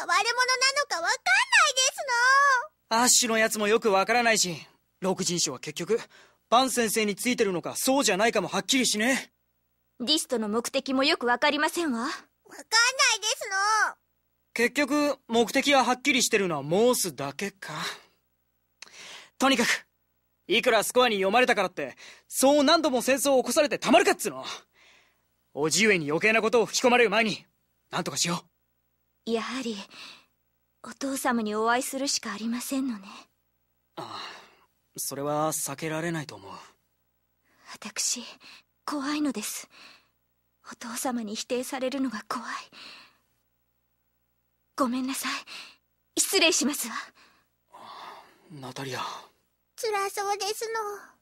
悪者なのかわかんないですのアッシュのやつもよくわからないし六人種は結局バン先生についてるのかそうじゃないかもはっきりしねリストの目的もよくわかりませんわわかんないですの結局目的ははっきりしてるのはモースだけかとにかくいくらスコアに読まれたからってそう何度も戦争を起こされてたまるかっつうのおじ上えに余計なことを吹き込まれる前に何とかしようやはりお父様にお会いするしかありませんのねああそれは避けられないと思う私怖いのですお父様に否定されるのが怖いごめんなさい失礼しますわナタリア辛そうですの